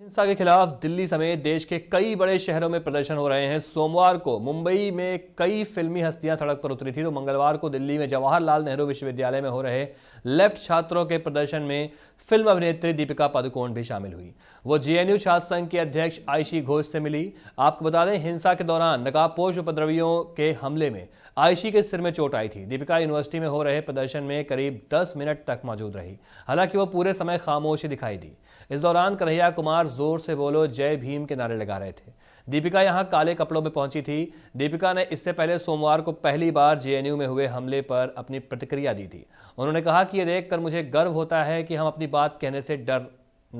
हिंसा के खिलाफ दिल्ली समेत देश के कई बड़े शहरों में प्रदर्शन हो रहे हैं सोमवार को मुंबई में कई फिल्मी हस्तियां सड़क पर उतरी थी तो मंगलवार को दिल्ली में जवाहरलाल नेहरू विश्वविद्यालय में हो रहे लेफ्ट छात्रों के प्रदर्शन में फिल्म अभिनेत्री दीपिका पादुकोण भी शामिल हुई वो जेएनयू छात्र संघ के अध्यक्ष आयशी घोष से मिली आपको बता दें हिंसा के दौरान नकाबपोश उपद्रवियों के हमले में आयशी के सिर में चोट आई थी दीपिका यूनिवर्सिटी में हो रहे प्रदर्शन में करीब 10 मिनट तक मौजूद रही हालांकि वो पूरे समय खामोशी दिखाई दी इस दौरान कन्हैया कुमार जोर से बोलो जय भीम के नारे लगा रहे थे दीपिका यहां काले कपड़ों में पहुंची थी दीपिका ने इससे पहले सोमवार को पहली बार जेएनयू में हुए हमले पर अपनी प्रतिक्रिया दी थी उन्होंने कहा कि ये देखकर मुझे गर्व होता है कि हम अपनी बात कहने से डर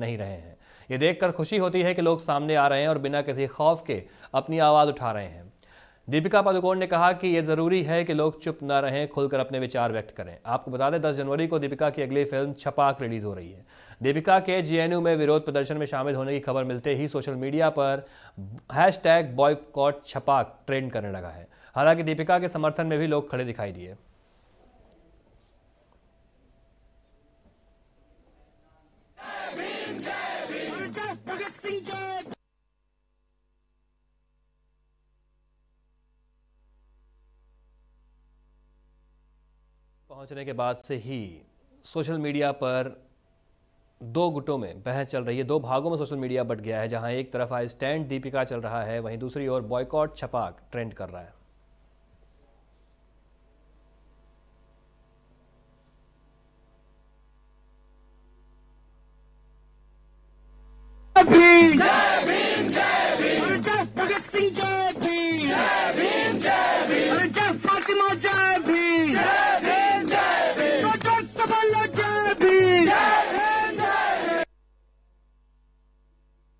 नहीं रहे हैं ये देखकर खुशी होती है कि लोग सामने आ रहे हैं और बिना किसी खौफ के अपनी आवाज़ उठा रहे हैं दीपिका पादुकोण ने कहा कि यह ज़रूरी है कि लोग चुप न रहें खुलकर अपने विचार व्यक्त करें आपको बता दें दस जनवरी को दीपिका की अगली फिल्म छपाक रिलीज़ हो रही है दीपिका के जेएनयू में विरोध प्रदर्शन में शामिल होने की खबर मिलते ही सोशल मीडिया पर हैश टैग छपा ट्रेंड करने लगा है हालांकि दीपिका के समर्थन में भी लोग खड़े दिखाई दिए पहुंचने के बाद से ही सोशल मीडिया पर दो गुटों में बहस चल रही है दो भागों में सोशल मीडिया बट गया है जहां एक तरफ आई स्टैंड दीपिका चल रहा है वहीं दूसरी ओर बॉयकॉट छपाक ट्रेंड कर रहा है जय जय भीम भीम भीम